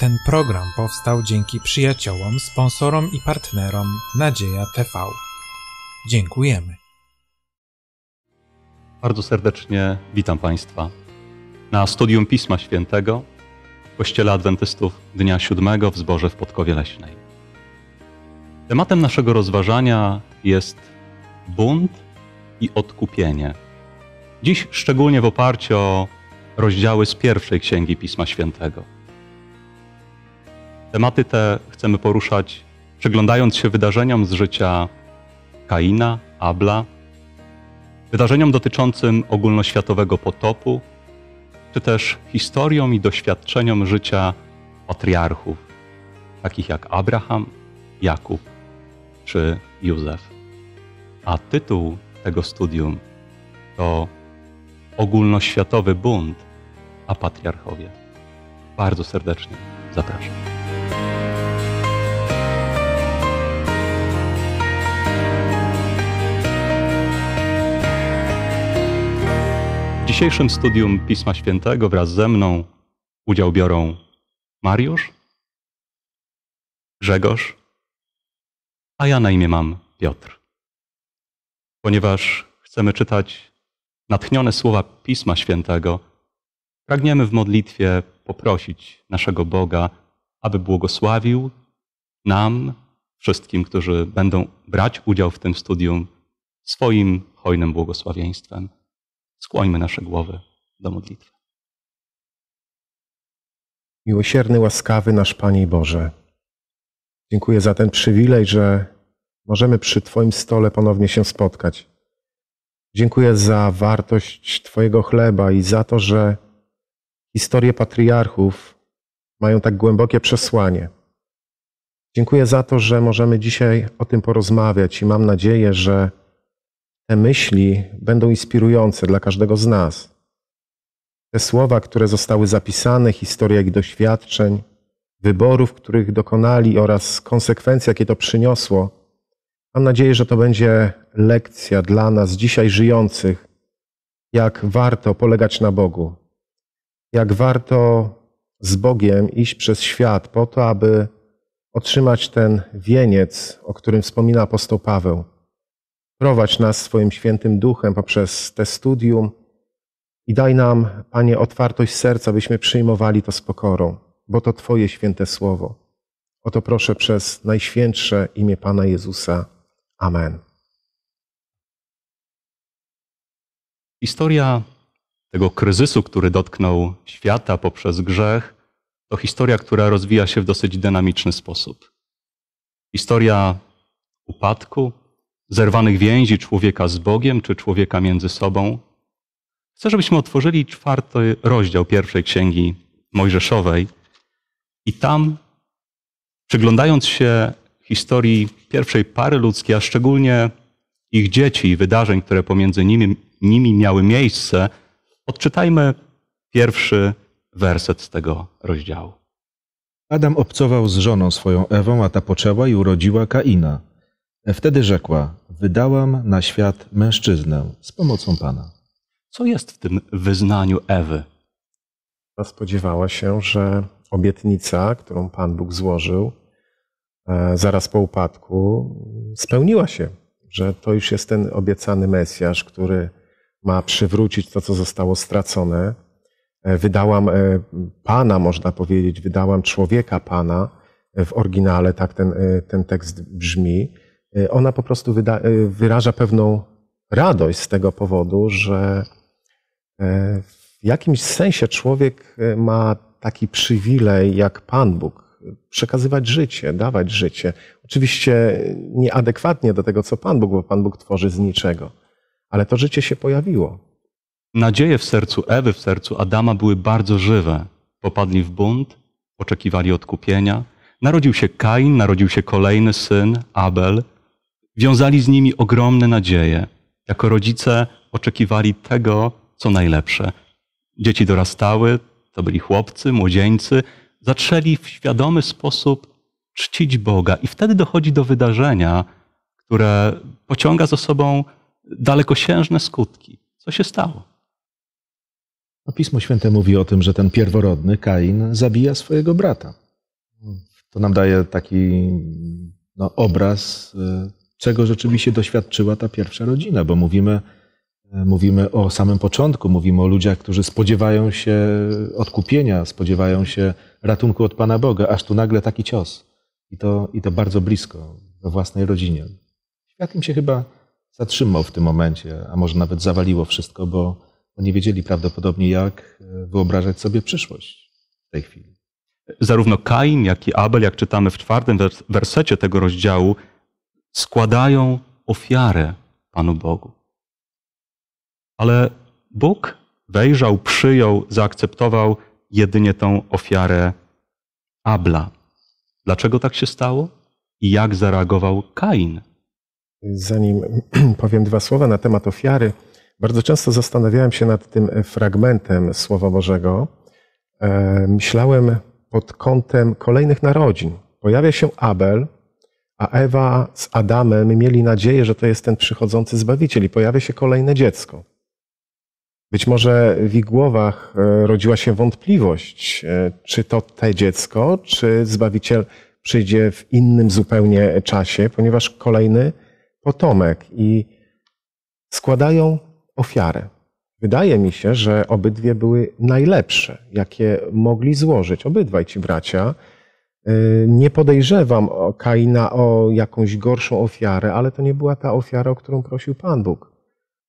Ten program powstał dzięki przyjaciołom, sponsorom i partnerom Nadzieja TV. Dziękujemy. Bardzo serdecznie witam Państwa na studium Pisma Świętego w Kościele Adwentystów Dnia Siódmego w Zborze w Podkowie Leśnej. Tematem naszego rozważania jest bunt i odkupienie. Dziś szczególnie w oparciu o rozdziały z pierwszej Księgi Pisma Świętego. Tematy te chcemy poruszać, przyglądając się wydarzeniom z życia Kaina, Abla, wydarzeniom dotyczącym ogólnoświatowego potopu, czy też historiom i doświadczeniom życia patriarchów, takich jak Abraham, Jakub czy Józef. A tytuł tego studium to Ogólnoświatowy bunt, a patriarchowie. Bardzo serdecznie zapraszam. W dzisiejszym studium Pisma Świętego wraz ze mną udział biorą Mariusz, Grzegorz, a ja na imię mam Piotr. Ponieważ chcemy czytać natchnione słowa Pisma Świętego, pragniemy w modlitwie poprosić naszego Boga, aby błogosławił nam, wszystkim, którzy będą brać udział w tym studium, swoim hojnym błogosławieństwem. Skłońmy nasze głowy do modlitwy. Miłosierny, łaskawy nasz Panie Boże, dziękuję za ten przywilej, że możemy przy Twoim stole ponownie się spotkać. Dziękuję za wartość Twojego chleba i za to, że historie patriarchów mają tak głębokie przesłanie. Dziękuję za to, że możemy dzisiaj o tym porozmawiać i mam nadzieję, że te myśli będą inspirujące dla każdego z nas. Te słowa, które zostały zapisane, historia ich doświadczeń, wyborów, których dokonali oraz konsekwencje, jakie to przyniosło. Mam nadzieję, że to będzie lekcja dla nas dzisiaj żyjących, jak warto polegać na Bogu, jak warto z Bogiem iść przez świat po to, aby otrzymać ten wieniec, o którym wspomina apostoł Paweł. Prowadź nas swoim świętym duchem poprzez te studium i daj nam, Panie, otwartość serca, byśmy przyjmowali to z pokorą, bo to Twoje święte słowo. O to proszę przez najświętsze imię Pana Jezusa. Amen. Historia tego kryzysu, który dotknął świata poprzez grzech, to historia, która rozwija się w dosyć dynamiczny sposób. Historia upadku, zerwanych więzi człowieka z Bogiem czy człowieka między sobą. Chcę, żebyśmy otworzyli czwarty rozdział pierwszej księgi Mojżeszowej i tam, przyglądając się historii pierwszej pary ludzkiej, a szczególnie ich dzieci i wydarzeń, które pomiędzy nimi, nimi miały miejsce, odczytajmy pierwszy werset z tego rozdziału. Adam obcował z żoną swoją Ewą, a ta poczęła i urodziła Kaina. Wtedy rzekła: Wydałam na świat mężczyznę z pomocą Pana. Co jest w tym wyznaniu Ewy? Spodziewała się, że obietnica, którą Pan Bóg złożył e, zaraz po upadku, spełniła się. Że to już jest ten obiecany Mesjasz, który ma przywrócić to, co zostało stracone. E, wydałam e, Pana, można powiedzieć, wydałam człowieka Pana. W oryginale tak ten, ten tekst brzmi Y, ona po prostu wyda, y, wyraża pewną radość z tego powodu, że e, w jakimś sensie człowiek e, ma taki przywilej jak Pan Bóg, przekazywać życie, dawać życie. Oczywiście nieadekwatnie do tego, co Pan Bóg, bo Pan Bóg tworzy z niczego, ale to życie się pojawiło. Nadzieje w sercu Ewy, w sercu Adama były bardzo żywe. Popadli w bunt, oczekiwali odkupienia. Narodził się Kain, narodził się kolejny syn, Abel wiązali z nimi ogromne nadzieje. Jako rodzice oczekiwali tego, co najlepsze. Dzieci dorastały, to byli chłopcy, młodzieńcy, zaczęli w świadomy sposób czcić Boga, i wtedy dochodzi do wydarzenia, które pociąga za sobą dalekosiężne skutki. Co się stało? No, Pismo Święte mówi o tym, że ten pierworodny Kain zabija swojego brata. To nam daje taki no, obraz y, czego rzeczywiście doświadczyła ta pierwsza rodzina, bo mówimy, e, mówimy o samym początku, mówimy o ludziach, którzy spodziewają się odkupienia, spodziewają się ratunku od Pana Boga, aż tu nagle taki cios. I to, i to bardzo blisko, we własnej rodzinie. Świat im się chyba zatrzymał w tym momencie, a może nawet zawaliło wszystko, bo, bo nie wiedzieli prawdopodobnie, jak e, wyobrażać sobie przyszłość w tej chwili. Zarówno Kain, jak i Abel, jak czytamy w czwartym wersecie tego rozdziału, składają ofiarę Panu Bogu. Ale Bóg wejrzał, przyjął, zaakceptował jedynie tą ofiarę Abla. Dlaczego tak się stało i jak zareagował Kain? Zanim powiem dwa słowa na temat ofiary, bardzo często zastanawiałem się nad tym fragmentem Słowa Bożego. E, myślałem pod kątem kolejnych narodzin. Pojawia się Abel, a Ewa z Adamem mieli nadzieję, że to jest ten przychodzący Zbawiciel i pojawia się kolejne dziecko. Być może w ich głowach e, rodziła się wątpliwość, e, czy to te dziecko, czy Zbawiciel przyjdzie w innym zupełnie czasie, ponieważ kolejny potomek i składają ofiarę. Wydaje mi się, że obydwie były najlepsze, jakie mogli złożyć, obydwaj ci bracia, E, nie podejrzewam Kaina o jakąś gorszą ofiarę, ale to nie była ta ofiara, o którą prosił Pan Bóg.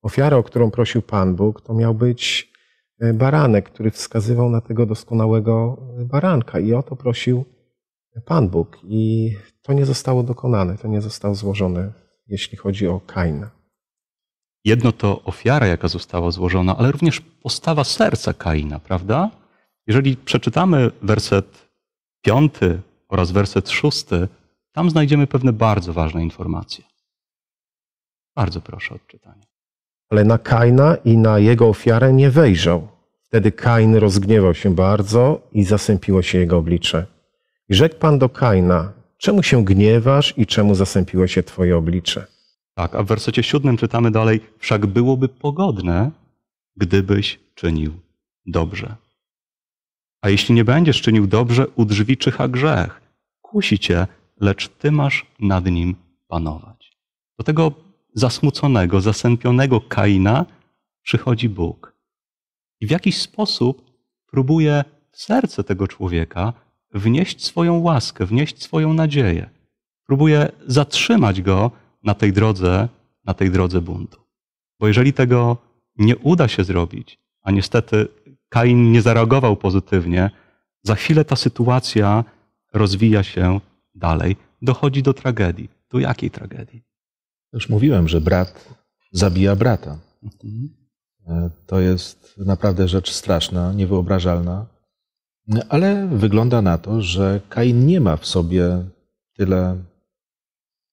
Ofiara, o którą prosił Pan Bóg, to miał być e, baranek, który wskazywał na tego doskonałego baranka. I o to prosił Pan Bóg. I to nie zostało dokonane, to nie zostało złożone, jeśli chodzi o Kaina. Jedno to ofiara, jaka została złożona, ale również postawa serca Kaina, prawda? Jeżeli przeczytamy werset piąty oraz werset szósty, tam znajdziemy pewne bardzo ważne informacje. Bardzo proszę o odczytanie. Ale na Kaina i na jego ofiarę nie wejrzał. Wtedy Kain rozgniewał się bardzo i zasępiło się jego oblicze. I rzekł Pan do Kaina, czemu się gniewasz i czemu zasępiło się twoje oblicze? Tak, a w wersecie siódmym czytamy dalej, wszak byłoby pogodne, gdybyś czynił dobrze. A jeśli nie będziesz czynił dobrze, u drzwi czyha grzech. Kusi cię, lecz ty masz nad nim panować. Do tego zasmuconego, zasępionego Kaina przychodzi Bóg. I w jakiś sposób próbuje w serce tego człowieka wnieść swoją łaskę, wnieść swoją nadzieję. Próbuje zatrzymać go na tej drodze, na tej drodze buntu. Bo jeżeli tego nie uda się zrobić, a niestety Kain nie zareagował pozytywnie, za chwilę ta sytuacja rozwija się dalej. Dochodzi do tragedii. Do jakiej tragedii? Już mówiłem, że brat zabija brata. Mhm. E, to jest naprawdę rzecz straszna, niewyobrażalna, e, ale wygląda na to, że Kain nie ma w sobie tyle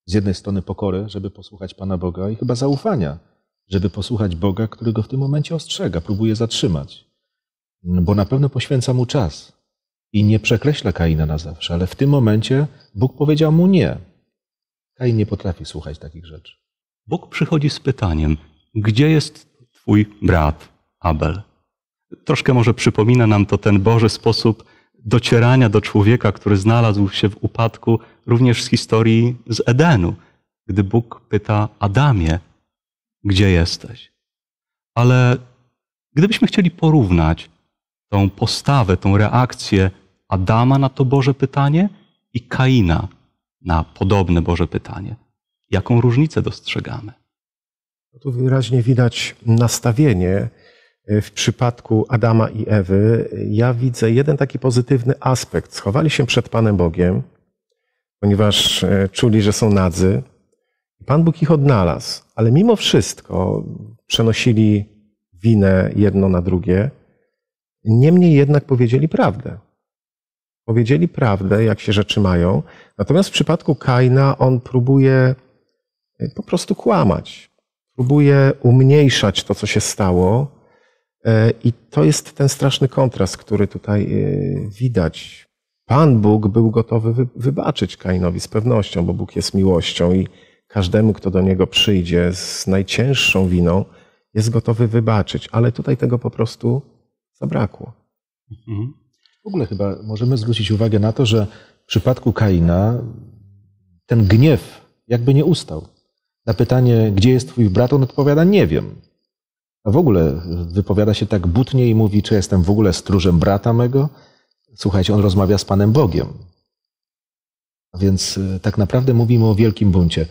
z jednej strony pokory, żeby posłuchać Pana Boga i chyba zaufania, żeby posłuchać Boga, który go w tym momencie ostrzega, próbuje zatrzymać bo na pewno poświęca mu czas i nie przekreśla Kaina na zawsze, ale w tym momencie Bóg powiedział mu nie. Kain nie potrafi słuchać takich rzeczy. Bóg przychodzi z pytaniem: Gdzie jest twój brat Abel? Troszkę może przypomina nam to ten Boży sposób docierania do człowieka, który znalazł się w upadku, również z historii z Edenu, gdy Bóg pyta Adamie: Gdzie jesteś? Ale gdybyśmy chcieli porównać tą postawę, tą reakcję Adama na to Boże pytanie i Kaina na podobne Boże pytanie. Jaką różnicę dostrzegamy? No tu wyraźnie widać nastawienie. E, w przypadku Adama i Ewy, ja widzę jeden taki pozytywny aspekt. Schowali się przed Panem Bogiem, ponieważ e, czuli, że są nadzy. Pan Bóg ich odnalazł, ale mimo wszystko przenosili winę jedno na drugie Niemniej jednak powiedzieli prawdę. Powiedzieli prawdę, jak się rzeczy mają. Natomiast w przypadku Kaina on próbuje e, po prostu kłamać. Próbuje umniejszać to, co się stało. E, I to jest ten straszny kontrast, który tutaj e, widać. Pan Bóg był gotowy wybaczyć Kainowi z pewnością, bo Bóg jest miłością i każdemu, kto do niego przyjdzie z najcięższą winą, jest gotowy wybaczyć, ale tutaj tego po prostu zabrakło. Mhm. W ogóle chyba możemy zwrócić uwagę na to, że w przypadku Kaina ten gniew jakby nie ustał. Na pytanie, gdzie jest twój brat, on odpowiada, nie wiem. A w ogóle wypowiada się tak butnie i mówi, czy jestem w ogóle stróżem brata mego. Słuchajcie, on rozmawia z Panem Bogiem. Więc e, tak naprawdę mówimy o wielkim buncie.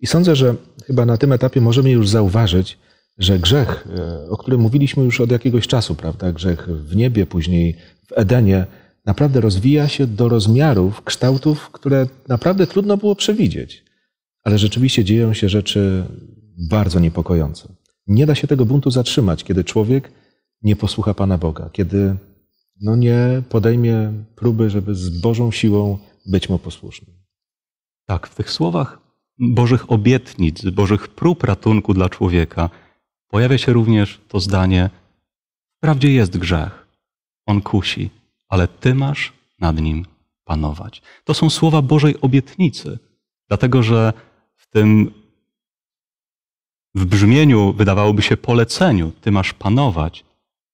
I sądzę, że chyba na tym etapie możemy już zauważyć, że grzech, e, o którym mówiliśmy już od jakiegoś czasu, prawda? Grzech w niebie, później w Edenie, naprawdę rozwija się do rozmiarów, kształtów, które naprawdę trudno było przewidzieć. Ale rzeczywiście dzieją się rzeczy bardzo niepokojące. Nie da się tego buntu zatrzymać, kiedy człowiek nie posłucha Pana Boga, kiedy no nie podejmie próby, żeby z Bożą siłą być mu posłusznym. Tak, w tych słowach Bożych obietnic, Bożych prób ratunku dla człowieka Pojawia się również to zdanie: Wprawdzie jest grzech, on kusi, ale ty masz nad nim panować. To są słowa Bożej obietnicy, dlatego że w tym w brzmieniu, wydawałoby się, poleceniu, ty masz panować,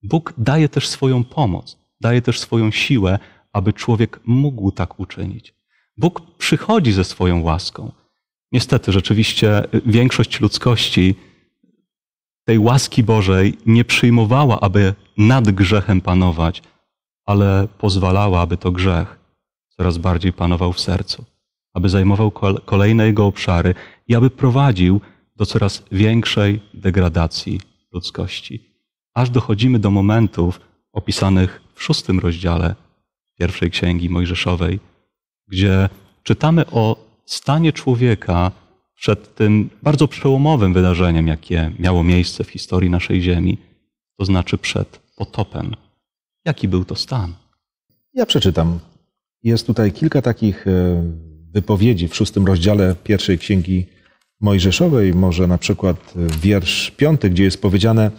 Bóg daje też swoją pomoc, daje też swoją siłę, aby człowiek mógł tak uczynić. Bóg przychodzi ze swoją łaską. Niestety, rzeczywiście, y, większość ludzkości tej łaski Bożej nie przyjmowała, aby nad grzechem panować, ale pozwalała, aby to grzech coraz bardziej panował w sercu, aby zajmował kolejne jego obszary i aby prowadził do coraz większej degradacji ludzkości. Aż dochodzimy do momentów opisanych w szóstym rozdziale pierwszej księgi Mojżeszowej, gdzie czytamy o stanie człowieka, przed tym bardzo przełomowym wydarzeniem, jakie miało miejsce w historii naszej Ziemi, to znaczy przed potopem. Jaki był to stan? Ja przeczytam. Jest tutaj kilka takich e, wypowiedzi w szóstym rozdziale pierwszej księgi Mojżeszowej, może na przykład e, wiersz piąty, gdzie jest powiedziane: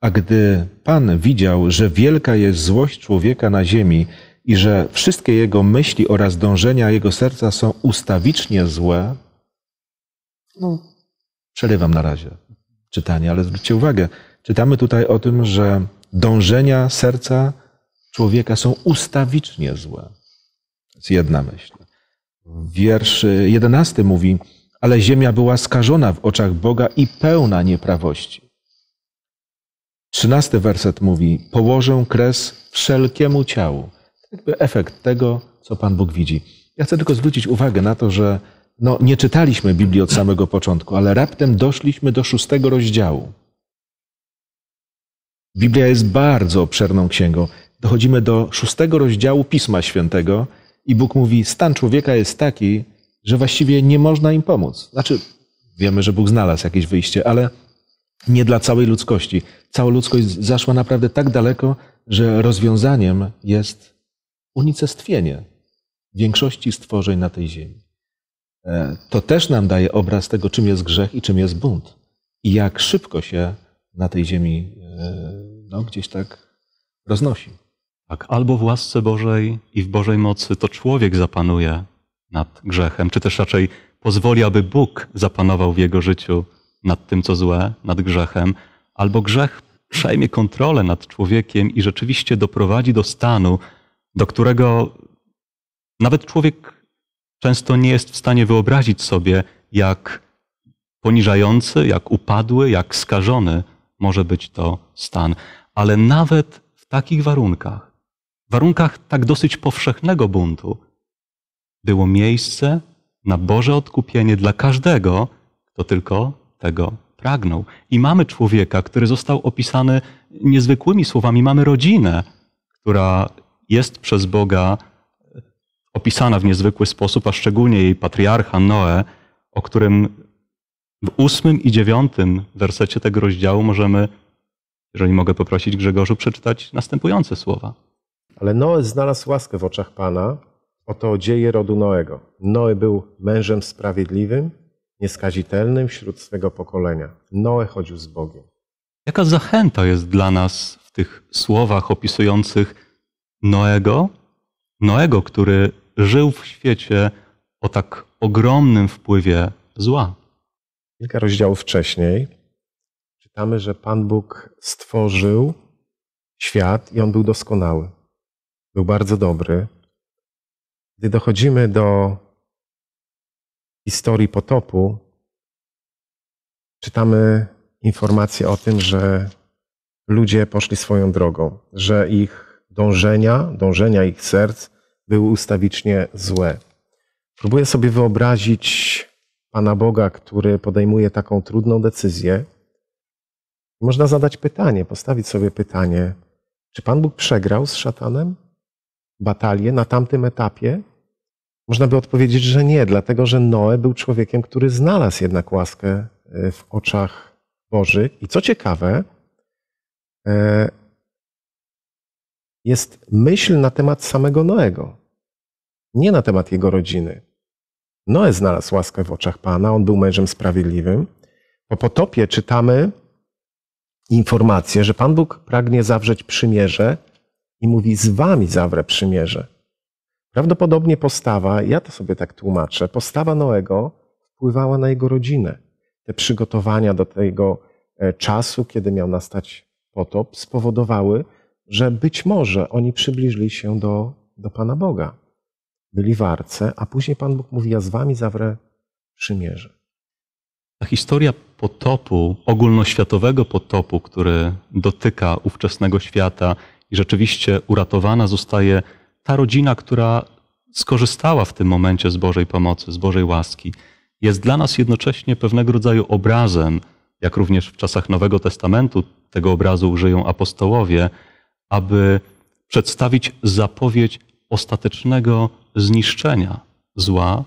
A gdy Pan widział, że wielka jest złość człowieka na ziemi i że wszystkie jego myśli oraz dążenia jego serca są ustawicznie złe, no, przerywam na razie czytanie, ale zwróćcie uwagę, czytamy tutaj o tym, że dążenia serca człowieka są ustawicznie złe. To jest jedna myśl. Wiersz jedenasty mówi, ale ziemia była skażona w oczach Boga i pełna nieprawości. Trzynasty werset mówi, położę kres wszelkiemu ciału. To jakby efekt tego, co Pan Bóg widzi. Ja chcę tylko zwrócić uwagę na to, że no, nie czytaliśmy Biblii od samego początku, ale raptem doszliśmy do szóstego rozdziału. Biblia jest bardzo obszerną księgą. Dochodzimy do szóstego rozdziału Pisma Świętego i Bóg mówi: Stan człowieka jest taki, że właściwie nie można im pomóc. Znaczy, wiemy, że Bóg znalazł jakieś wyjście, ale nie dla całej ludzkości. Cała ludzkość zaszła naprawdę tak daleko, że rozwiązaniem jest unicestwienie większości stworzeń na tej ziemi. E, to też nam daje obraz tego, czym jest grzech i czym jest bunt. I jak szybko się na tej ziemi e, no, gdzieś tak roznosi. Tak, albo w łasce Bożej i w Bożej mocy to człowiek zapanuje nad grzechem, czy też raczej pozwoli, aby Bóg zapanował w jego życiu nad tym, co złe, nad grzechem, albo grzech przejmie kontrolę nad człowiekiem i rzeczywiście doprowadzi do stanu, do którego nawet człowiek często nie jest w stanie wyobrazić sobie, jak poniżający, jak upadły, jak skażony może być to stan. Ale nawet w takich warunkach, warunkach tak dosyć powszechnego buntu, było miejsce na Boże odkupienie dla każdego, kto tylko tego pragnął. I mamy człowieka, który został opisany niezwykłymi słowami. Mamy rodzinę, która jest przez Boga opisana w niezwykły sposób, a szczególnie jej patriarcha Noe, o którym w ósmym i dziewiątym wersecie tego rozdziału możemy, jeżeli mogę poprosić Grzegorzu, przeczytać następujące słowa. Ale Noe znalazł łaskę w oczach Pana. Oto dzieje rodu Noego. Noe był mężem sprawiedliwym, nieskazitelnym wśród swego pokolenia. Noe chodził z Bogiem. Jaka zachęta jest dla nas w tych słowach opisujących Noego? Noego, który żył w świecie o tak ogromnym wpływie zła. Kilka rozdziałów wcześniej czytamy, że Pan Bóg stworzył świat i on był doskonały. Był bardzo dobry. Gdy dochodzimy do historii potopu, czytamy informacje o tym, że ludzie poszli swoją drogą, że ich dążenia, dążenia ich serc były ustawicznie złe. Próbuję sobie wyobrazić Pana Boga, który podejmuje taką trudną decyzję. Można zadać pytanie, postawić sobie pytanie, czy Pan Bóg przegrał z szatanem batalię na tamtym etapie? Można by odpowiedzieć, że nie, dlatego że Noe był człowiekiem, który znalazł jednak łaskę e, w oczach Bożych. I co ciekawe, e, jest myśl na temat samego Noego, nie na temat jego rodziny. Noe znalazł łaskę w oczach Pana, on był mężem sprawiedliwym. Po potopie czytamy informację, że Pan Bóg pragnie zawrzeć przymierze i mówi: Z wami zawrę przymierze. Prawdopodobnie postawa, ja to sobie tak tłumaczę, postawa Noego wpływała na jego rodzinę. Te przygotowania do tego e, czasu, kiedy miał nastać potop, spowodowały, że być może oni przybliżyli się do, do Pana Boga. Byli warce, a później Pan Bóg mówi: Ja z wami zawrę przymierze. Ta historia potopu, ogólnoświatowego potopu, który dotyka ówczesnego świata i rzeczywiście uratowana zostaje ta rodzina, która skorzystała w tym momencie z Bożej pomocy, z Bożej łaski, jest dla nas jednocześnie pewnego rodzaju obrazem, jak również w czasach Nowego Testamentu tego obrazu użyją apostołowie, aby przedstawić zapowiedź ostatecznego zniszczenia zła,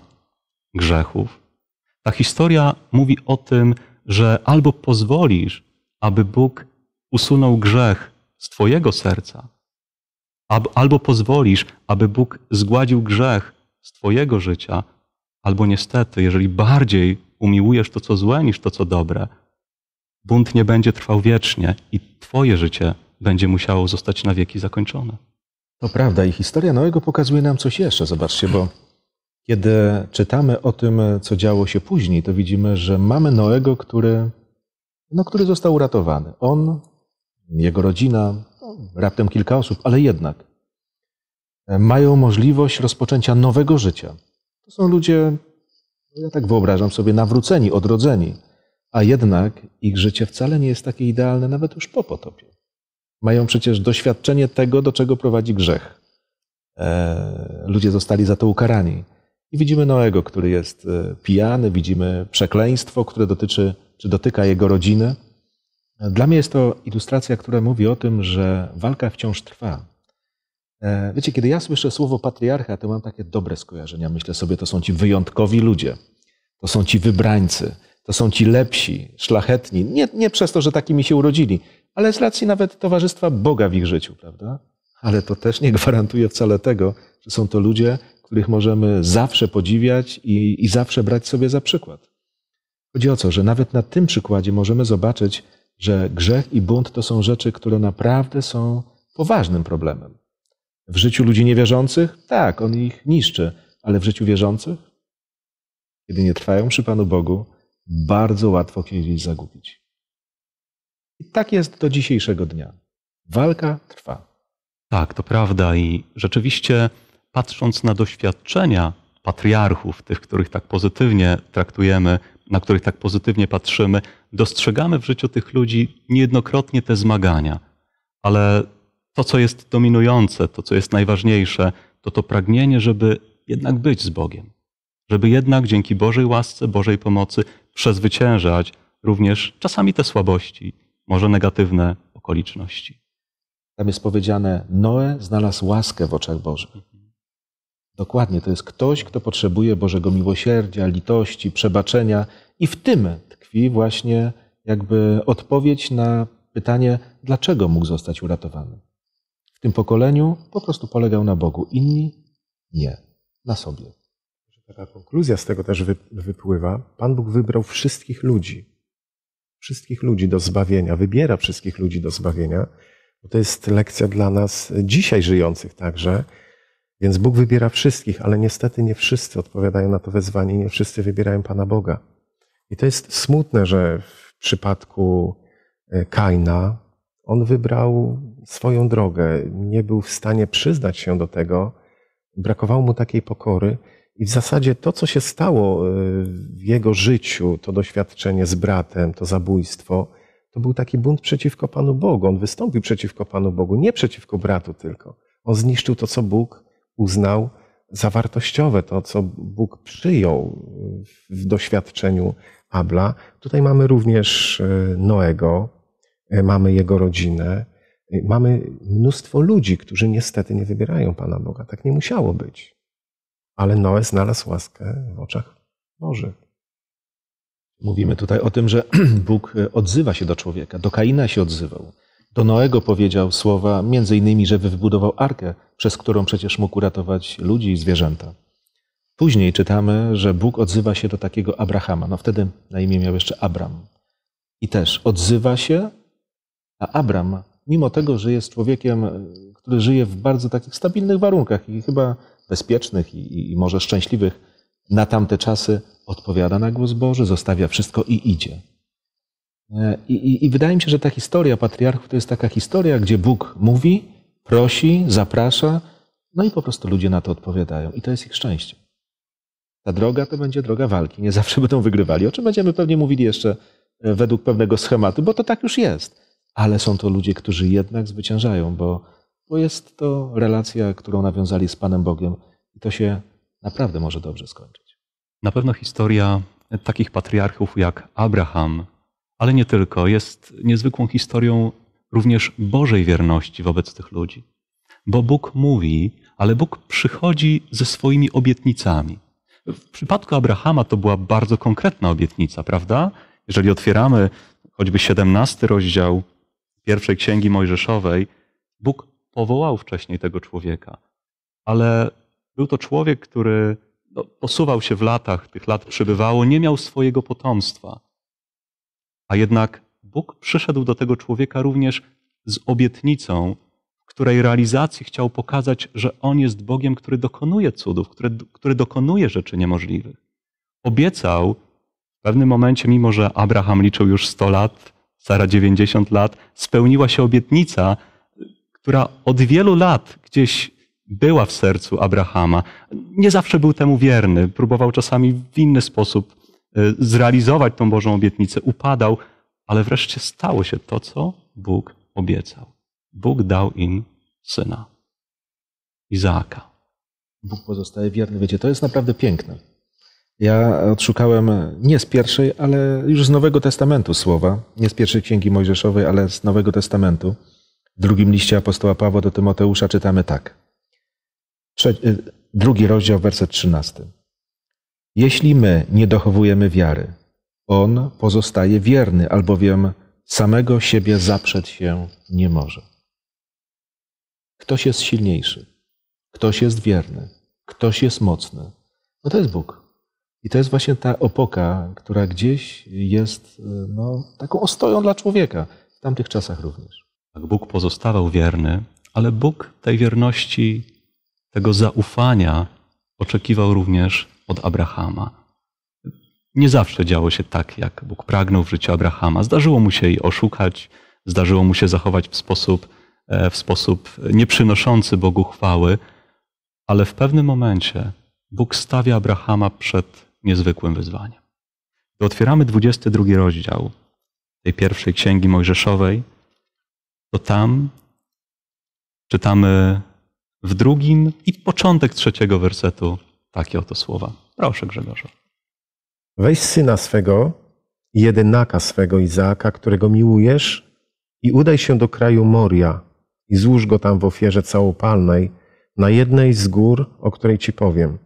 grzechów. Ta historia mówi o tym, że albo pozwolisz, aby Bóg usunął grzech z Twojego serca, albo pozwolisz, aby Bóg zgładził grzech z Twojego życia, albo niestety, jeżeli bardziej umiłujesz to, co złe, niż to, co dobre, bunt nie będzie trwał wiecznie i Twoje życie będzie musiało zostać na wieki zakończone. To prawda i historia Noego pokazuje nam coś jeszcze. Zobaczcie, bo kiedy czytamy o tym, co działo się później, to widzimy, że mamy Noego, który, no, który został uratowany. On, jego rodzina, no, raptem kilka osób, ale jednak e, mają możliwość rozpoczęcia nowego życia. To są ludzie, no, ja tak wyobrażam sobie, nawróceni, odrodzeni, a jednak ich życie wcale nie jest takie idealne nawet już po potopie mają przecież doświadczenie tego, do czego prowadzi grzech. E, ludzie zostali za to ukarani. I widzimy Noego, który jest e, pijany, widzimy przekleństwo, które dotyczy czy dotyka jego rodziny. Dla mnie jest to ilustracja, która mówi o tym, że walka wciąż trwa. E, wiecie, kiedy ja słyszę słowo patriarcha, to mam takie dobre skojarzenia. Myślę sobie, to są ci wyjątkowi ludzie, to są ci wybrańcy, to są ci lepsi, szlachetni. Nie, nie przez to, że takimi się urodzili, ale z racji nawet towarzystwa Boga w ich życiu, prawda? Ale to też nie gwarantuje wcale tego, że są to ludzie, których możemy zawsze podziwiać i, i zawsze brać sobie za przykład. Chodzi o to, że nawet na tym przykładzie możemy zobaczyć, że grzech i bunt to są rzeczy, które naprawdę są poważnym problemem. W życiu ludzi niewierzących? Tak, on ich niszczy, ale w życiu wierzących? Kiedy nie trwają przy Panu Bogu, bardzo łatwo kiedyś zagubić. I tak jest do dzisiejszego dnia. Walka trwa. Tak, to prawda. I rzeczywiście, patrząc na doświadczenia patriarchów, tych, których tak pozytywnie traktujemy, na których tak pozytywnie patrzymy, dostrzegamy w życiu tych ludzi niejednokrotnie te zmagania. Ale to, co jest dominujące, to, co jest najważniejsze, to to pragnienie, żeby jednak być z Bogiem. Żeby jednak dzięki Bożej łasce, Bożej pomocy przezwyciężać również czasami te słabości, może negatywne okoliczności. Tam jest powiedziane: Noe znalazł łaskę w oczach Bożych. Dokładnie, to jest ktoś, kto potrzebuje Bożego miłosierdzia, litości, przebaczenia, i w tym tkwi właśnie jakby odpowiedź na pytanie, dlaczego mógł zostać uratowany. W tym pokoleniu po prostu polegał na Bogu, inni nie, na sobie. Taka konkluzja z tego też wypływa. Pan Bóg wybrał wszystkich ludzi wszystkich ludzi do zbawienia, wybiera wszystkich ludzi do zbawienia. Bo to jest lekcja dla nas dzisiaj żyjących także. Więc Bóg wybiera wszystkich, ale niestety nie wszyscy odpowiadają na to wezwanie, nie wszyscy wybierają Pana Boga. I to jest smutne, że w przypadku e, Kaina on wybrał swoją drogę, nie był w stanie przyznać się do tego, brakowało mu takiej pokory. I w zasadzie to, co się stało y, w jego życiu, to doświadczenie z bratem, to zabójstwo, to był taki bunt przeciwko Panu Bogu. On wystąpił przeciwko Panu Bogu, nie przeciwko bratu tylko. On zniszczył to, co Bóg uznał za wartościowe, to, co Bóg przyjął y, w doświadczeniu Abla. Tutaj mamy również y, Noego, mamy jego rodzinę, mamy mnóstwo ludzi, którzy niestety nie wybierają Pana Boga. Tak nie musiało być ale Noe znalazł łaskę w oczach Bożych. Mówimy tutaj o tym, że Bóg e, odzywa się do człowieka. Do Kaina się odzywał. Do Noego powiedział słowa, między innymi, że wybudował arkę, przez którą przecież mógł uratować ludzi i zwierzęta. Później czytamy, że Bóg odzywa się do takiego Abrahama. No wtedy na imię miał jeszcze Abram. I też odzywa się, a Abram, mimo tego, że jest człowiekiem, e, który żyje w bardzo takich stabilnych warunkach i chyba bezpiecznych i, i może szczęśliwych na tamte czasy, odpowiada na głos Boży, zostawia wszystko i idzie. E, I, i, I, wydaje mi się, że ta historia patriarchów to jest taka historia, gdzie Bóg mówi, prosi, zaprasza, no i po prostu ludzie na to odpowiadają. I to jest ich szczęście. Ta droga to będzie droga walki. Nie zawsze będą wygrywali, o czym będziemy pewnie mówili jeszcze e, według pewnego schematu, bo to tak już jest. Ale są to ludzie, którzy jednak zwyciężają, bo bo jest to relacja, którą nawiązali z Panem Bogiem i to się naprawdę może dobrze skończyć. Na pewno historia takich patriarchów jak Abraham, ale nie tylko, jest niezwykłą historią również Bożej wierności wobec tych ludzi. Bo Bóg mówi, ale Bóg przychodzi ze swoimi obietnicami. W przypadku Abrahama to była bardzo konkretna obietnica, prawda? Jeżeli otwieramy choćby 17 rozdział pierwszej księgi Mojżeszowej, Bóg powołał wcześniej tego człowieka. Ale był to człowiek, który no, posuwał się w latach, tych lat przybywało, nie miał swojego potomstwa. A jednak Bóg przyszedł do tego człowieka również z obietnicą, w której realizacji chciał pokazać, że On jest Bogiem, który dokonuje cudów, który, który dokonuje rzeczy niemożliwych. Obiecał w pewnym momencie, mimo że Abraham liczył już 100 lat, Sara 90 lat, spełniła się obietnica, która od wielu lat gdzieś była w sercu Abrahama. Nie zawsze był temu wierny, próbował czasami w inny sposób e, zrealizować tą Bożą obietnicę, upadał, ale wreszcie stało się to, co Bóg obiecał. Bóg dał im syna, Izaaka. Bóg pozostaje wierny. Wiecie, to jest naprawdę piękne. Ja odszukałem nie z pierwszej, ale już z Nowego Testamentu słowa, nie z pierwszej księgi Mojżeszowej, ale z Nowego Testamentu. W drugim liście apostoła Pawła do Tymoteusza czytamy tak. Y, drugi rozdział, werset 13. Jeśli my nie dochowujemy wiary, on pozostaje wierny, albowiem samego siebie zaprzeć się nie może. Ktoś jest silniejszy, ktoś jest wierny, ktoś jest mocny. No to jest Bóg. I to jest właśnie ta opoka, która gdzieś jest y, no, taką ostoją dla człowieka, w tamtych czasach również. Tak, Bóg pozostawał wierny, ale Bóg tej wierności, tego zaufania oczekiwał również od Abrahama. Nie zawsze działo się tak, jak Bóg pragnął w życiu Abrahama. Zdarzyło mu się i oszukać, zdarzyło mu się zachować w sposób, e, w sposób nieprzynoszący Bogu chwały, ale w pewnym momencie Bóg stawia Abrahama przed niezwykłym wyzwaniem. Gdy otwieramy 22 rozdział tej pierwszej księgi Mojżeszowej, to tam czytamy w drugim i początek trzeciego wersetu takie oto słowa. Proszę, Grzegorza. Weź syna swego, i jedynaka swego Izaaka, którego miłujesz, i udaj się do kraju Moria i złóż go tam w ofierze całopalnej na jednej z gór, o której ci powiem.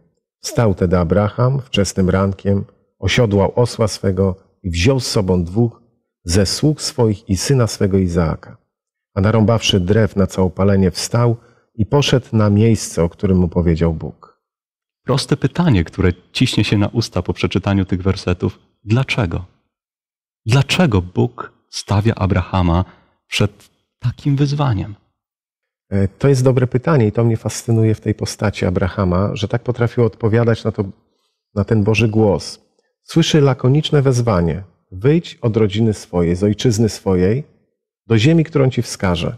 Stał tedy Abraham wczesnym rankiem, osiodłał osła swego i wziął z sobą dwóch ze sług swoich i syna swego Izaaka a narąbawszy drew na całopalenie wstał i poszedł na miejsce, o którym mu powiedział Bóg. Proste pytanie, które ciśnie się na usta po przeczytaniu tych wersetów. Dlaczego? Dlaczego Bóg stawia Abrahama przed takim wyzwaniem? E, to jest dobre pytanie i to mnie fascynuje w tej postaci Abrahama, że tak potrafił odpowiadać na, to, na ten Boży głos. Słyszy lakoniczne wezwanie: wyjdź od rodziny swojej, z ojczyzny swojej do ziemi, którą ci wskażę.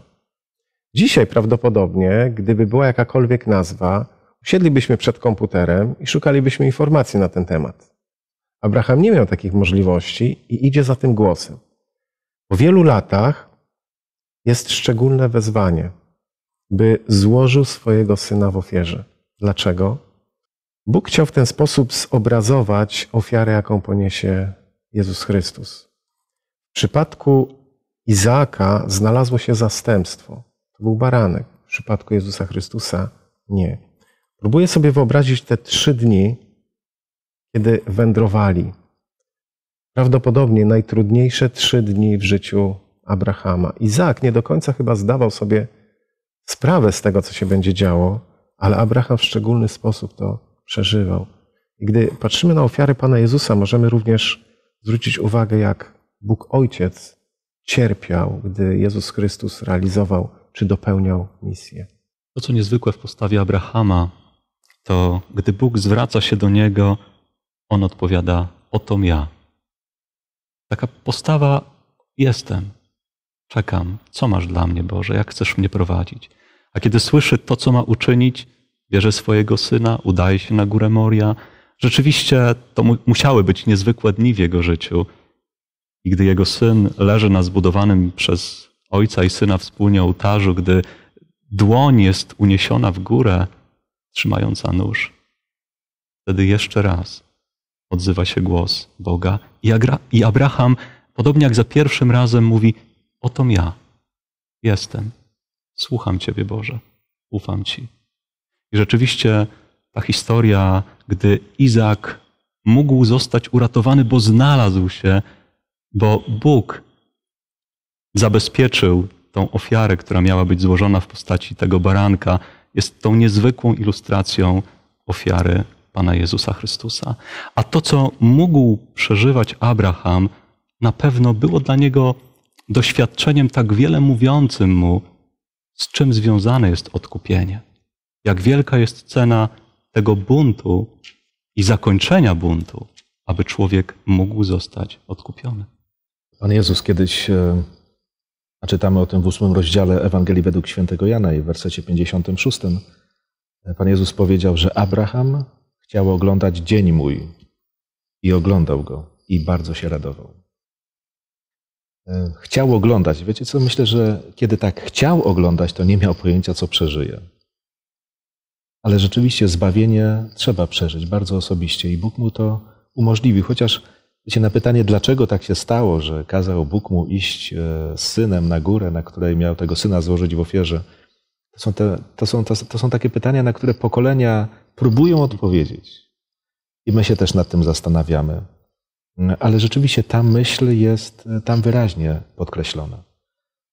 Dzisiaj prawdopodobnie, gdyby była jakakolwiek nazwa, usiedlibyśmy przed komputerem i szukalibyśmy informacji na ten temat. Abraham nie miał takich możliwości i idzie za tym głosem. Po wielu latach jest szczególne wezwanie, by złożył swojego syna w ofierze. Dlaczego? Bóg chciał w ten sposób zobrazować ofiarę, jaką poniesie Jezus Chrystus. W przypadku Izaaka znalazło się zastępstwo. To był baranek. W przypadku Jezusa Chrystusa nie. Próbuję sobie wyobrazić te trzy dni, kiedy wędrowali. Prawdopodobnie najtrudniejsze trzy dni w życiu Abrahama. Izaak nie do końca chyba zdawał sobie sprawę z tego, co się będzie działo, ale Abraham w szczególny sposób to przeżywał. I gdy patrzymy na ofiary Pana Jezusa, możemy również zwrócić uwagę, jak Bóg Ojciec cierpiał, gdy Jezus Chrystus realizował czy dopełniał misję. To, co niezwykłe w postawie Abrahama, to gdy Bóg zwraca się do niego, on odpowiada: Oto ja. Taka postawa: Jestem, czekam, co masz dla mnie, Boże, jak chcesz mnie prowadzić. A kiedy słyszy to, co ma uczynić, bierze swojego syna, udaje się na górę Moria. Rzeczywiście to mu musiały być niezwykłe dni w jego życiu i gdy jego syn leży na zbudowanym przez ojca i syna wspólnie ołtarzu, gdy dłoń jest uniesiona w górę, trzymająca nóż, wtedy jeszcze raz odzywa się głos Boga i Abraham, podobnie jak za pierwszym razem, mówi: Otom ja jestem. Słucham Ciebie, Boże, ufam Ci. I rzeczywiście ta historia, gdy Izak mógł zostać uratowany, bo znalazł się bo Bóg zabezpieczył tą ofiarę, która miała być złożona w postaci tego baranka, jest tą niezwykłą ilustracją ofiary Pana Jezusa Chrystusa. A to, co mógł przeżywać Abraham, na pewno było dla niego doświadczeniem tak wiele mówiącym mu, z czym związane jest odkupienie. Jak wielka jest cena tego buntu i zakończenia buntu, aby człowiek mógł zostać odkupiony. Pan Jezus kiedyś, e, a czytamy o tym w ósmym rozdziale Ewangelii według świętego Jana i w wersecie 56, e, Pan Jezus powiedział, że Abraham chciał oglądać dzień mój i oglądał go i bardzo się radował. E, chciał oglądać. Wiecie co? Myślę, że kiedy tak chciał oglądać, to nie miał pojęcia, co przeżyje. Ale rzeczywiście zbawienie trzeba przeżyć bardzo osobiście i Bóg mu to umożliwił, chociaż Wiecie, na pytanie, dlaczego tak się stało, że kazał Bóg mu iść e, z synem na górę, na której miał tego syna złożyć w ofierze, to są, te, to są, to, to są takie pytania, na które pokolenia próbują odpowiedzieć. I my się też nad tym zastanawiamy. Mm, ale rzeczywiście ta myśl jest e, tam wyraźnie podkreślona.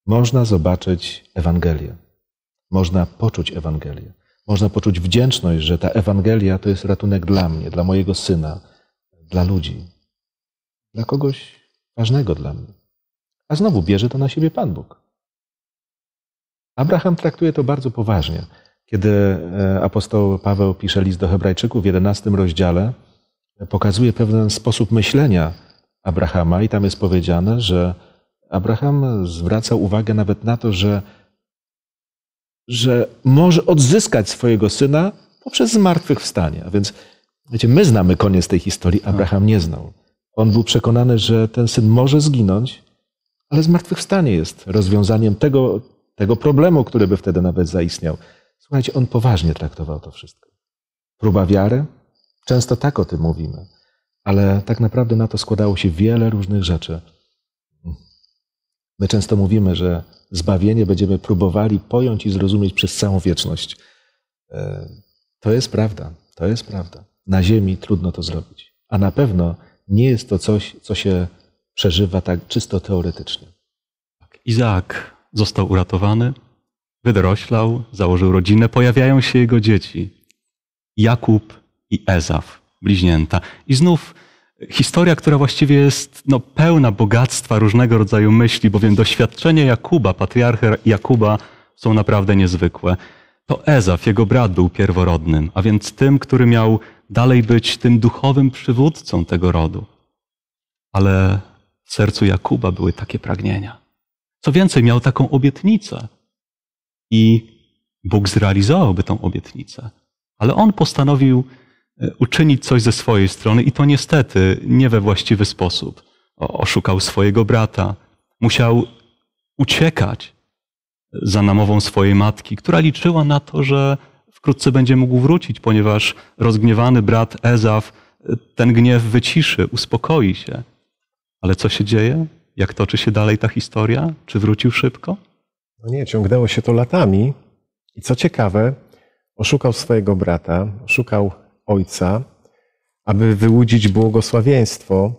Można zobaczyć Ewangelię. Można poczuć Ewangelię. Można poczuć wdzięczność, że ta Ewangelia to jest ratunek dla mnie, dla mojego syna, dla ludzi dla kogoś ważnego dla mnie. A znowu bierze to na siebie Pan Bóg. Abraham traktuje to bardzo poważnie. Kiedy e, apostoł Paweł pisze list do Hebrajczyków w 11 rozdziale, pokazuje pewien sposób myślenia Abrahama, i tam jest powiedziane, że Abraham zwraca uwagę nawet na to, że, że może odzyskać swojego syna poprzez zmartwychwstanie. A więc wiecie, my znamy koniec tej historii, Abraham nie znał. On był przekonany, że ten syn może zginąć, ale zmartwychwstanie jest rozwiązaniem tego, tego problemu, który by wtedy nawet zaistniał. Słuchajcie, on poważnie traktował to wszystko. Próba wiary, często tak o tym mówimy, ale tak naprawdę na to składało się wiele różnych rzeczy. My często mówimy, że zbawienie będziemy próbowali pojąć i zrozumieć przez całą wieczność. E, to jest prawda, to jest prawda. Na ziemi trudno to zrobić, a na pewno nie jest to coś, co się przeżywa tak czysto teoretycznie. Tak, Izaak został uratowany, wydoroślał, założył rodzinę, pojawiają się jego dzieci. Jakub i Ezaf, bliźnięta. I znów historia, która właściwie jest no, pełna bogactwa różnego rodzaju myśli, bowiem doświadczenia Jakuba, patriarchy Jakuba są naprawdę niezwykłe. To Ezaf, jego brat, był pierworodnym, a więc tym, który miał dalej być tym duchowym przywódcą tego rodu. Ale w sercu Jakuba były takie pragnienia. Co więcej, miał taką obietnicę i Bóg zrealizowałby tą obietnicę. Ale on postanowił e, uczynić coś ze swojej strony i to niestety nie we właściwy sposób. Oszukał swojego brata, musiał uciekać za namową swojej matki, która liczyła na to, że wkrótce będzie mógł wrócić, ponieważ rozgniewany brat Ezaf y, ten gniew wyciszy, uspokoi się. Ale co się dzieje? Jak toczy się dalej ta historia? Czy wrócił szybko? No nie, ciągnęło się to latami. I co ciekawe, oszukał swojego brata, oszukał ojca, aby wyłudzić błogosławieństwo.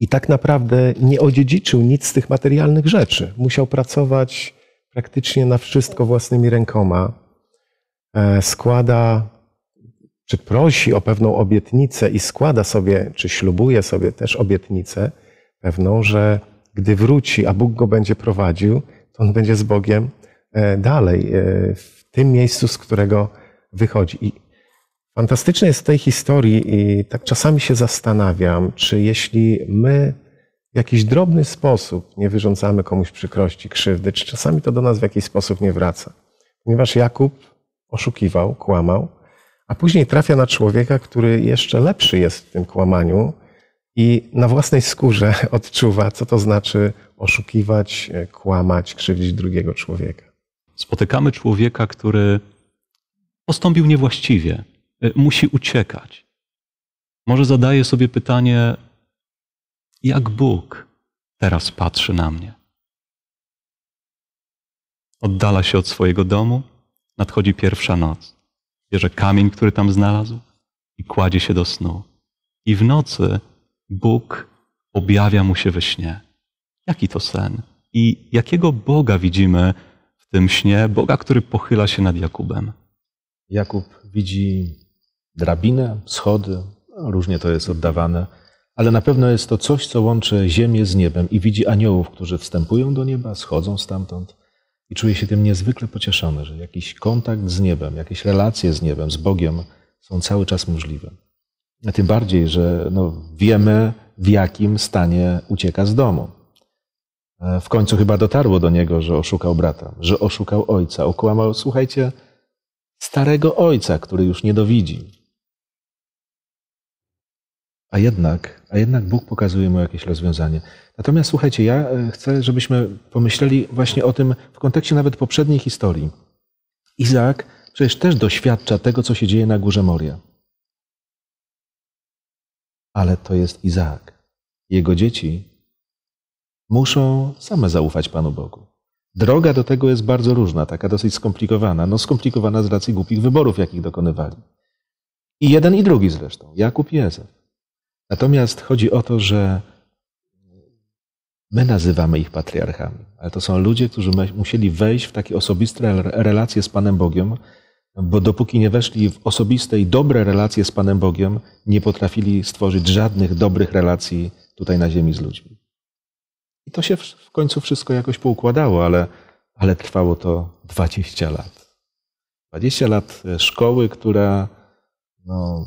I tak naprawdę nie odziedziczył nic z tych materialnych rzeczy. Musiał pracować praktycznie na wszystko własnymi rękoma. E, składa, czy prosi o pewną obietnicę i składa sobie, czy ślubuje sobie też obietnicę pewną, że gdy wróci, a Bóg go będzie prowadził, to on będzie z Bogiem e, dalej, e, w tym miejscu, z którego wychodzi. I fantastyczne jest w tej historii, i tak czasami się zastanawiam, czy jeśli my w jakiś drobny sposób nie wyrządzamy komuś przykrości, krzywdy, czy czasami to do nas w jakiś sposób nie wraca. Ponieważ Jakub oszukiwał, kłamał, a później trafia na człowieka, który jeszcze lepszy jest w tym kłamaniu i na własnej skórze odczuwa, co to znaczy oszukiwać, e, kłamać, krzywdzić drugiego człowieka. Spotykamy człowieka, który postąpił niewłaściwie, e, musi uciekać. Może zadaje sobie pytanie, jak Bóg teraz patrzy na mnie? Oddala się od swojego domu, Nadchodzi pierwsza noc. Bierze kamień, który tam znalazł i kładzie się do snu. I w nocy Bóg objawia mu się we śnie. Jaki to sen? I jakiego Boga widzimy w tym śnie? Boga, który pochyla się nad Jakubem. Jakub widzi drabinę, schody, różnie to jest oddawane, ale na pewno jest to coś, co łączy ziemię z niebem i widzi aniołów, którzy wstępują do nieba, schodzą stamtąd. I czuję się tym niezwykle pocieszony, że jakiś kontakt z niebem, jakieś relacje z niebem, z Bogiem są cały czas możliwe. A tym bardziej, że no, wiemy, w jakim stanie ucieka z domu. E, w końcu chyba dotarło do niego, że oszukał brata, że oszukał ojca, okłamał, słuchajcie, starego ojca, który już nie dowidzi. A jednak, a jednak Bóg pokazuje mu jakieś rozwiązanie. Natomiast słuchajcie, ja e, chcę, żebyśmy pomyśleli właśnie o tym w kontekście nawet poprzedniej historii. Izaak przecież też doświadcza tego, co się dzieje na górze Moria. Ale to jest Izaak. Jego dzieci muszą same zaufać Panu Bogu. Droga do tego jest bardzo różna, taka dosyć skomplikowana. No skomplikowana z racji głupich wyborów, jakich dokonywali. I jeden i drugi zresztą, Jakub i Józef. Natomiast chodzi o to, że My nazywamy ich patriarchami, ale to są ludzie, którzy musieli wejść w takie osobiste relacje z Panem Bogiem, bo dopóki nie weszli w osobiste i dobre relacje z Panem Bogiem, nie potrafili stworzyć żadnych dobrych relacji tutaj na Ziemi z ludźmi. I to się w końcu wszystko jakoś poukładało, ale, ale trwało to 20 lat. 20 lat e, szkoły, która no,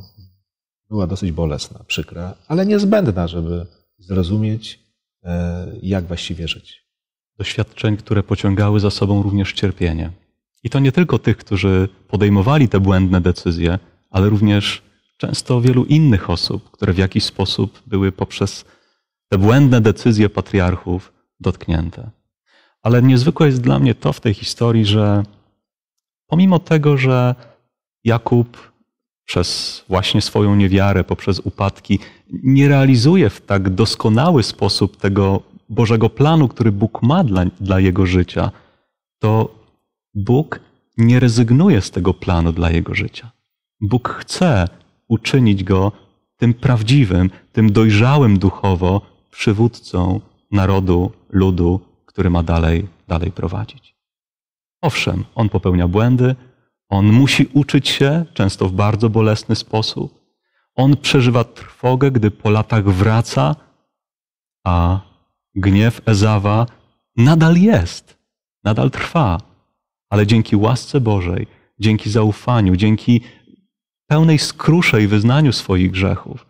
była dosyć bolesna, przykra, ale niezbędna, żeby zrozumieć, E, jak właściwie żyć. Doświadczeń, które pociągały za sobą również cierpienie. I to nie tylko tych, którzy podejmowali te błędne decyzje, ale również często wielu innych osób, które w jakiś sposób były poprzez te błędne decyzje patriarchów dotknięte. Ale niezwykłe jest dla mnie to w tej historii, że pomimo tego, że Jakub przez właśnie swoją niewiarę, poprzez upadki, nie realizuje w tak doskonały sposób tego Bożego planu, który Bóg ma dla, dla jego życia, to Bóg nie rezygnuje z tego planu dla jego życia. Bóg chce uczynić go tym prawdziwym, tym dojrzałym duchowo przywódcą narodu, ludu, który ma dalej, dalej prowadzić. Owszem, on popełnia błędy, on musi uczyć się, często w bardzo bolesny sposób. On przeżywa trwogę, gdy po latach wraca, a gniew Ezawa nadal jest, nadal trwa. Ale dzięki łasce Bożej, dzięki zaufaniu, dzięki pełnej skruszej wyznaniu swoich grzechów,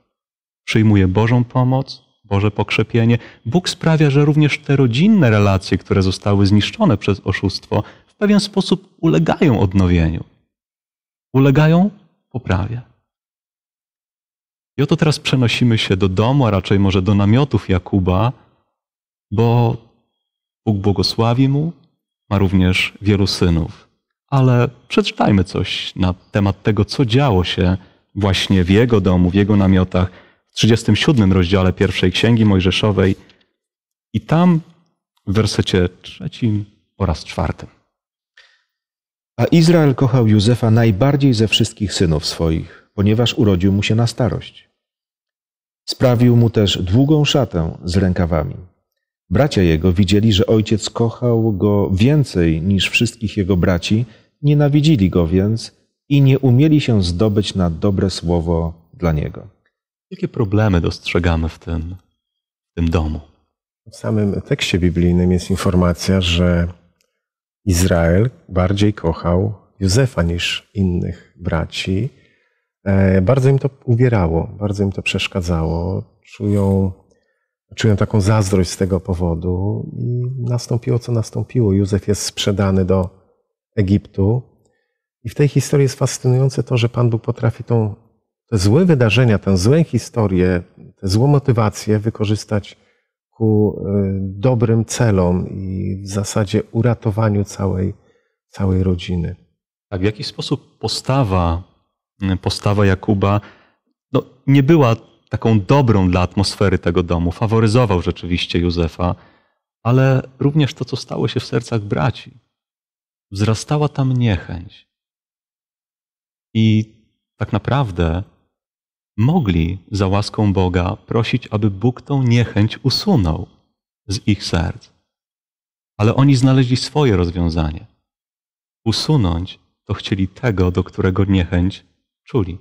przyjmuje Bożą pomoc, Boże pokrzepienie. Bóg sprawia, że również te rodzinne relacje, które zostały zniszczone przez oszustwo, pewien sposób ulegają odnowieniu, ulegają poprawie. I oto teraz przenosimy się do domu, a raczej może do namiotów Jakuba, bo Bóg błogosławi mu, ma również wielu synów. Ale przeczytajmy coś na temat tego, co działo się właśnie w jego domu, w jego namiotach, w 37 rozdziale pierwszej Księgi Mojżeszowej i tam w wersecie trzecim oraz czwartym. A Izrael kochał Józefa najbardziej ze wszystkich synów swoich, ponieważ urodził mu się na starość. Sprawił mu też długą szatę z rękawami. Bracia jego widzieli, że ojciec kochał go więcej niż wszystkich jego braci, nienawidzili go więc i nie umieli się zdobyć na dobre słowo dla niego. Jakie problemy dostrzegamy w tym, w tym domu? W samym tekście biblijnym jest informacja, że Izrael bardziej kochał Józefa niż innych braci. E, bardzo im to uwierało, bardzo im to przeszkadzało. Czują, czują taką zazdrość z tego powodu i nastąpiło, co nastąpiło. Józef jest sprzedany do Egiptu. I w tej historii jest fascynujące to, że Pan Bóg potrafi tą, te złe wydarzenia, tę złą historię, tę złą motywację wykorzystać ku e, dobrym celom i w zasadzie uratowaniu całej, całej rodziny. Tak, w jaki sposób postawa, postawa Jakuba no, nie była taką dobrą dla atmosfery tego domu. Faworyzował rzeczywiście Józefa, ale również to, co stało się w sercach braci. Wzrastała tam niechęć. I tak naprawdę mogli za łaską Boga prosić, aby Bóg tą niechęć usunął z ich serc. Ale oni znaleźli swoje rozwiązanie. Usunąć to chcieli tego, do którego niechęć czuli.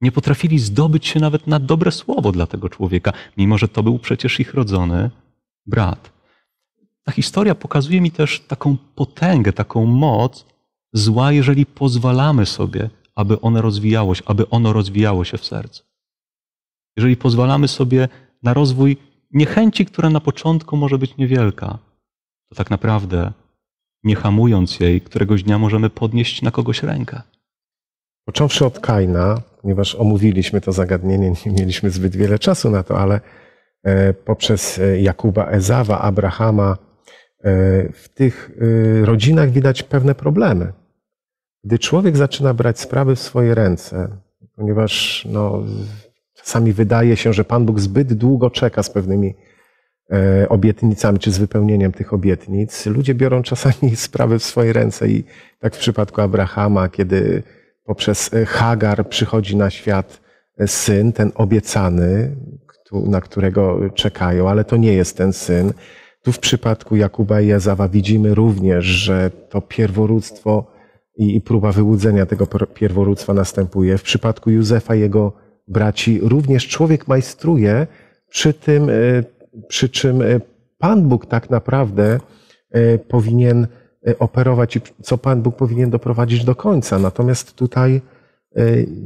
Nie potrafili zdobyć się nawet na dobre słowo dla tego człowieka, mimo że to był przecież ich rodzony brat. Ta historia pokazuje mi też taką potęgę, taką moc zła, jeżeli pozwalamy sobie aby one rozwijało się, aby ono rozwijało się w sercu. Jeżeli pozwalamy sobie na rozwój niechęci, która na początku może być niewielka, to tak naprawdę, nie hamując jej, któregoś dnia możemy podnieść na kogoś rękę. Począwszy od Kaina, ponieważ omówiliśmy to zagadnienie, nie mieliśmy zbyt wiele czasu na to, ale e, poprzez e, Jakuba, Ezawa, Abrahama, e, w tych rodzinach widać pewne problemy. Gdy człowiek zaczyna brać sprawy w swoje ręce, ponieważ no, czasami wydaje się, że Pan Bóg zbyt długo czeka z pewnymi e, obietnicami czy z wypełnieniem tych obietnic, ludzie biorą czasami sprawy w swoje ręce i tak w przypadku Abrahama, kiedy poprzez e, Hagar przychodzi na świat e, syn, ten obiecany, na którego czekają, ale to nie jest ten syn. Tu w przypadku Jakuba i Jezawa widzimy również, że to pierworództwo i, i próba wyłudzenia tego pierworództwa następuje. W przypadku Józefa jego braci również człowiek majstruje przy tym, e, przy czym e, Pan Bóg tak naprawdę e, powinien operować i co Pan Bóg powinien doprowadzić do końca. Natomiast tutaj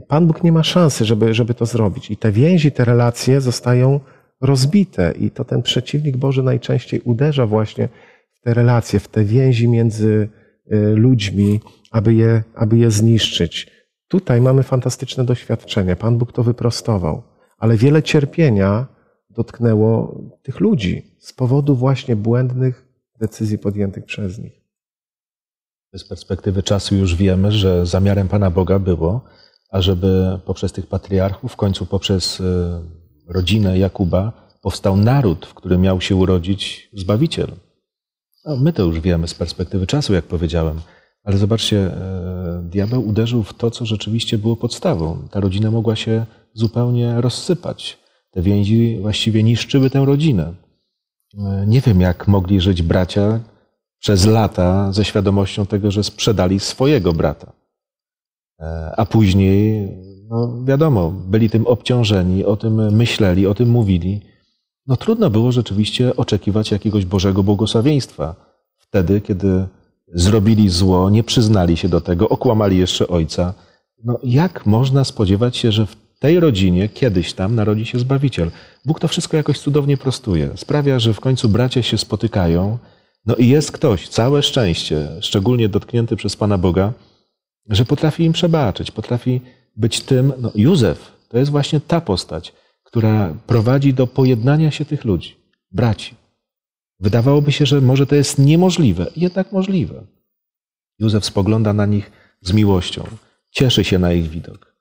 Pan Bóg nie ma szansy, żeby, żeby to zrobić. I te więzi, te relacje zostają rozbite. I to ten przeciwnik Boży najczęściej uderza właśnie w te relacje, w te więzi między ludźmi, aby je, aby je zniszczyć. Tutaj mamy fantastyczne doświadczenie. Pan Bóg to wyprostował, ale wiele cierpienia dotknęło tych ludzi z powodu właśnie błędnych decyzji podjętych przez nich. Z perspektywy czasu już wiemy, że zamiarem Pana Boga było, ażeby poprzez tych patriarchów, w końcu poprzez y, rodzinę Jakuba, powstał naród, w którym miał się urodzić Zbawiciel. No, my to już wiemy z perspektywy czasu, jak powiedziałem. Ale zobaczcie, e, diabeł uderzył w to, co rzeczywiście było podstawą. Ta rodzina mogła się zupełnie rozsypać. Te więzi właściwie niszczyły tę rodzinę. E, nie wiem, jak mogli żyć bracia przez lata ze świadomością tego, że sprzedali swojego brata. E, a później, no wiadomo, byli tym obciążeni, o tym myśleli, o tym mówili. No trudno było rzeczywiście oczekiwać jakiegoś Bożego błogosławieństwa wtedy, kiedy zrobili zło, nie przyznali się do tego, okłamali jeszcze ojca. No, jak można spodziewać się, że w tej rodzinie kiedyś tam narodzi się Zbawiciel? Bóg to wszystko jakoś cudownie prostuje. Sprawia, że w końcu bracia się spotykają. No i jest ktoś, całe szczęście, szczególnie dotknięty przez Pana Boga, że potrafi im przebaczyć, potrafi być tym. No, Józef to jest właśnie ta postać, która prowadzi do pojednania się tych ludzi, braci. Wydawałoby się, że może to jest niemożliwe, jednak możliwe. Józef spogląda na nich z miłością, cieszy się na ich widok.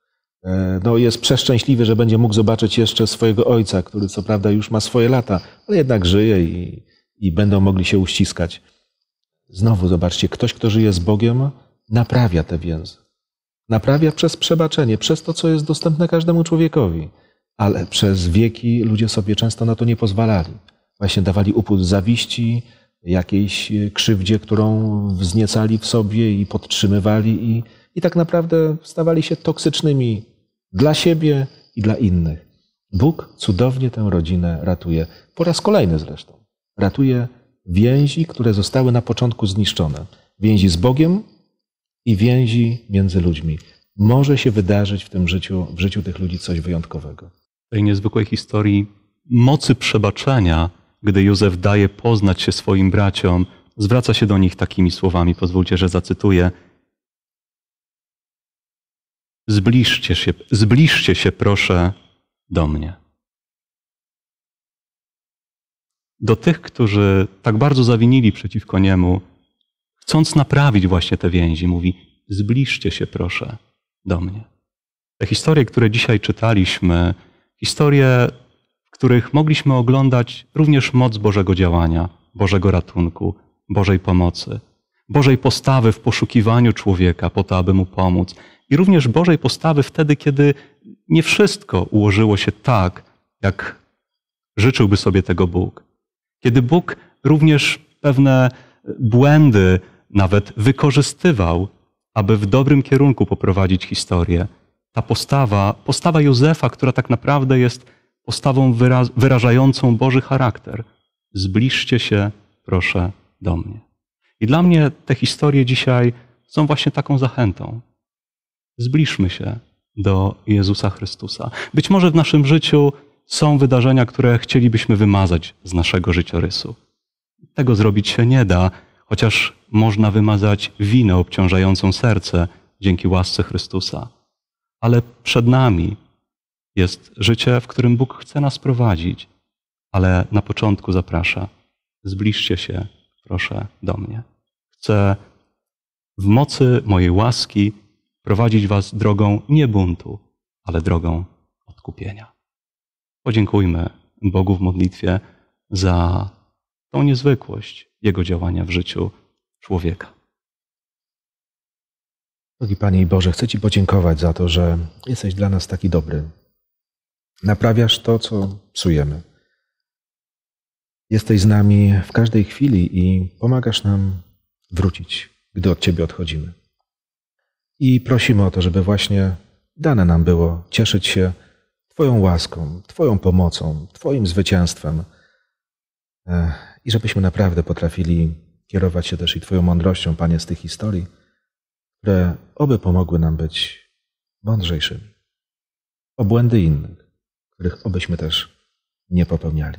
E, no, jest przeszczęśliwy, że będzie mógł zobaczyć jeszcze swojego ojca, który co prawda już ma swoje lata, ale jednak żyje i, i będą mogli się uściskać. Znowu zobaczcie, ktoś, kto żyje z Bogiem, naprawia te więzy. Naprawia przez przebaczenie, przez to, co jest dostępne każdemu człowiekowi. Ale przez wieki ludzie sobie często na to nie pozwalali właśnie dawali upór zawiści, jakiejś e, krzywdzie, którą wzniecali w sobie i podtrzymywali, i, i tak naprawdę stawali się toksycznymi dla siebie i dla innych. Bóg cudownie tę rodzinę ratuje. Po raz kolejny zresztą. Ratuje więzi, które zostały na początku zniszczone. Więzi z Bogiem i więzi między ludźmi. Może się wydarzyć w tym życiu, w życiu tych ludzi coś wyjątkowego. W Tej niezwykłej historii mocy przebaczenia gdy Józef daje poznać się swoim braciom, zwraca się do nich takimi słowami, pozwólcie, że zacytuję. Zbliżcie się, zbliżcie się proszę do mnie. Do tych, którzy tak bardzo zawinili przeciwko niemu, chcąc naprawić właśnie te więzi, mówi: Zbliżcie się proszę do mnie. Te historie, które dzisiaj czytaliśmy, historie których mogliśmy oglądać również moc Bożego działania, Bożego ratunku, Bożej pomocy, Bożej postawy w poszukiwaniu człowieka po to, aby mu pomóc, i również Bożej postawy wtedy, kiedy nie wszystko ułożyło się tak, jak życzyłby sobie tego Bóg. Kiedy Bóg również pewne błędy nawet wykorzystywał, aby w dobrym kierunku poprowadzić historię. Ta postawa, postawa Józefa, która tak naprawdę jest postawą wyraz, wyrażającą Boży charakter. Zbliżcie się, proszę, do mnie. I dla mnie te historie dzisiaj są właśnie taką zachętą. Zbliżmy się do Jezusa Chrystusa. Być może w naszym życiu są wydarzenia, które chcielibyśmy wymazać z naszego życiorysu. Tego zrobić się nie da, chociaż można wymazać winę obciążającą serce dzięki łasce Chrystusa. Ale przed nami jest życie, w którym Bóg chce nas prowadzić, ale na początku zaprasza: zbliżcie się, proszę, do mnie. Chcę w mocy mojej łaski prowadzić Was drogą nie buntu, ale drogą odkupienia. Podziękujmy Bogu w modlitwie za tą niezwykłość Jego działania w życiu człowieka. Drogi Panie i Boże, chcę Ci podziękować za to, że jesteś dla nas taki dobry, Naprawiasz to, co psujemy. Jesteś z nami w każdej chwili i pomagasz nam wrócić, gdy od Ciebie odchodzimy. I prosimy o to, żeby właśnie dane nam było cieszyć się Twoją łaską, Twoją pomocą, Twoim zwycięstwem eh, i żebyśmy naprawdę potrafili kierować się też i Twoją mądrością, Panie, z tych historii, które oby pomogły nam być mądrzejszymi. O błędy innych których obyśmy też nie popełniali.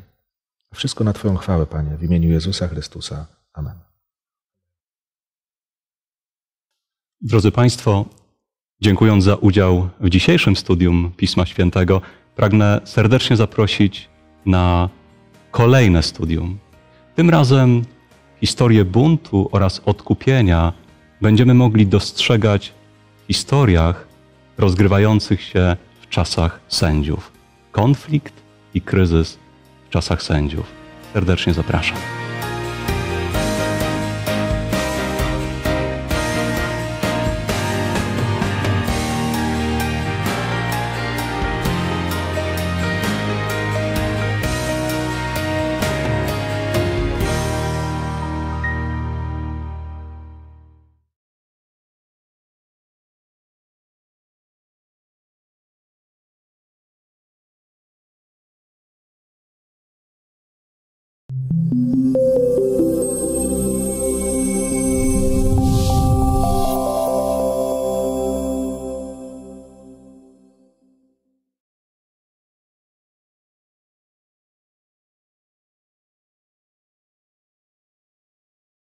Wszystko na Twoją chwałę, Panie, w imieniu Jezusa Chrystusa. Amen. Drodzy Państwo, dziękując za udział w dzisiejszym studium Pisma Świętego, pragnę serdecznie zaprosić na kolejne studium. Tym razem historię buntu oraz odkupienia będziemy mogli dostrzegać w historiach rozgrywających się w czasach sędziów konflikt i kryzys w czasach sędziów. Serdecznie zapraszam.